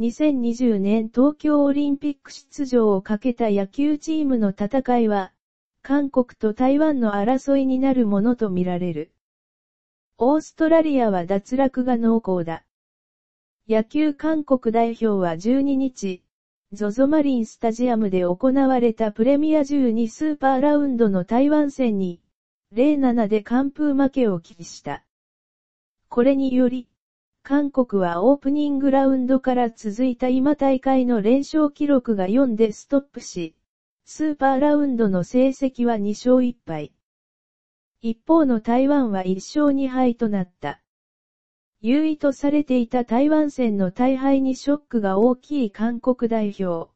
2020年東京オリンピック出場をかけた野球チームの戦いは、韓国と台湾の争いになるものとみられる。オーストラリアは脱落が濃厚だ。野球韓国代表は12日、ZOZO マリンスタジアムで行われたプレミア12スーパーラウンドの台湾戦に、0-7で完封負けを喫した。これにより、韓国はオープニングラウンドから続いた今大会の連勝記録が4でストップし、スーパーラウンドの成績は2勝1敗。一方の台湾は1勝2敗となった。優位とされていた台湾戦の大敗にショックが大きい韓国代表。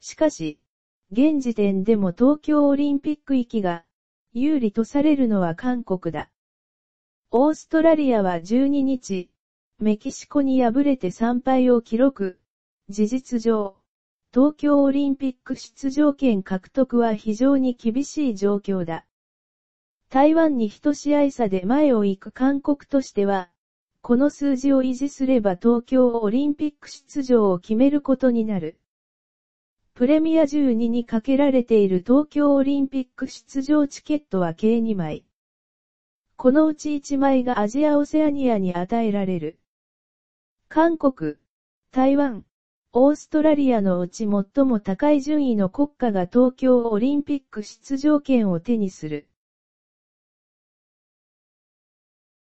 しかし、現時点でも東京オリンピック行きが、有利とされるのは韓国だ。オーストラリアは12日、メキシコに敗れて3敗を記録。事実上、東京オリンピック出場権獲得は非常に厳しい状況だ。台湾に一試合差で前を行く韓国としては、この数字を維持すれば東京オリンピック出場を決めることになる。プレミア12にかけられている東京オリンピック出場チケットは計2枚。このうち1枚がアジアオセアニアに与えられる。韓国、台湾、オーストラリアのうち最も高い順位の国家が東京オリンピック出場権を手にする。